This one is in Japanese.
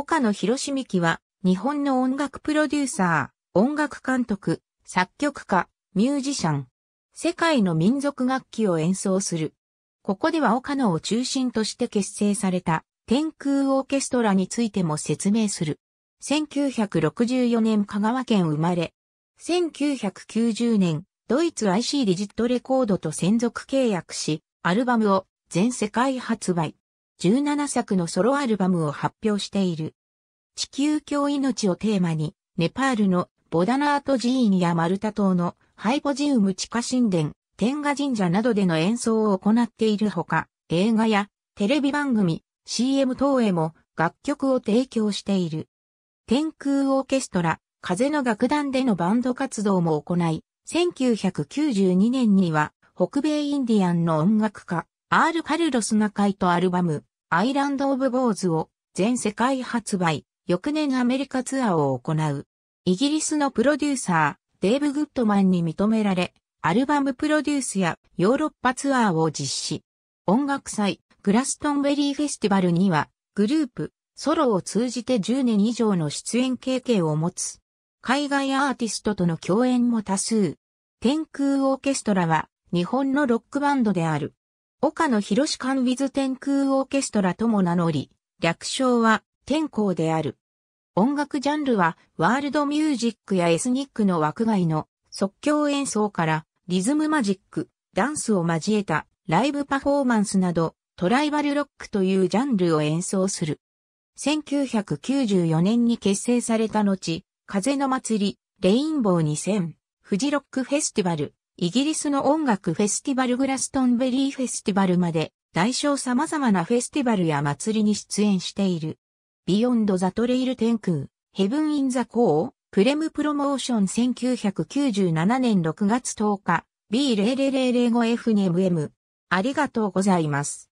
岡野博史希は、日本の音楽プロデューサー、音楽監督、作曲家、ミュージシャン。世界の民族楽器を演奏する。ここでは岡野を中心として結成された天空オーケストラについても説明する。1964年香川県生まれ。1990年、ドイツ IC リジットレコードと専属契約し、アルバムを全世界発売。17作のソロアルバムを発表している。地球教命をテーマに、ネパールのボダナート寺院やマルタ島のハイポジウム地下神殿、天下神社などでの演奏を行っているほか、映画やテレビ番組、CM 等へも楽曲を提供している。天空オーケストラ、風の楽団でのバンド活動も行い、1992年には北米インディアンの音楽家、アール・カルロス・ナカイとアルバム、アイランド・オブ・ボーズを全世界発売、翌年アメリカツアーを行う。イギリスのプロデューサー、デーブ・グッドマンに認められ、アルバムプロデュースやヨーロッパツアーを実施。音楽祭、グラストンベリーフェスティバルには、グループ、ソロを通じて10年以上の出演経験を持つ。海外アーティストとの共演も多数。天空オーケストラは、日本のロックバンドである。岡野博士館 with 天空オーケストラとも名乗り、略称は天候である。音楽ジャンルはワールドミュージックやエスニックの枠外の即興演奏からリズムマジック、ダンスを交えたライブパフォーマンスなどトライバルロックというジャンルを演奏する。1994年に結成された後、風の祭り、レインボー2000、フジロックフェスティバル、イギリスの音楽フェスティバルグラストンベリーフェスティバルまで、大小様々なフェスティバルや祭りに出演している。ビヨンド・ザ・トレイル・天空、ヘブン・イン・ザ・コー、プレム・プロモーション1997年6月10日、b 0 0 0 0 5 f m m ありがとうございます。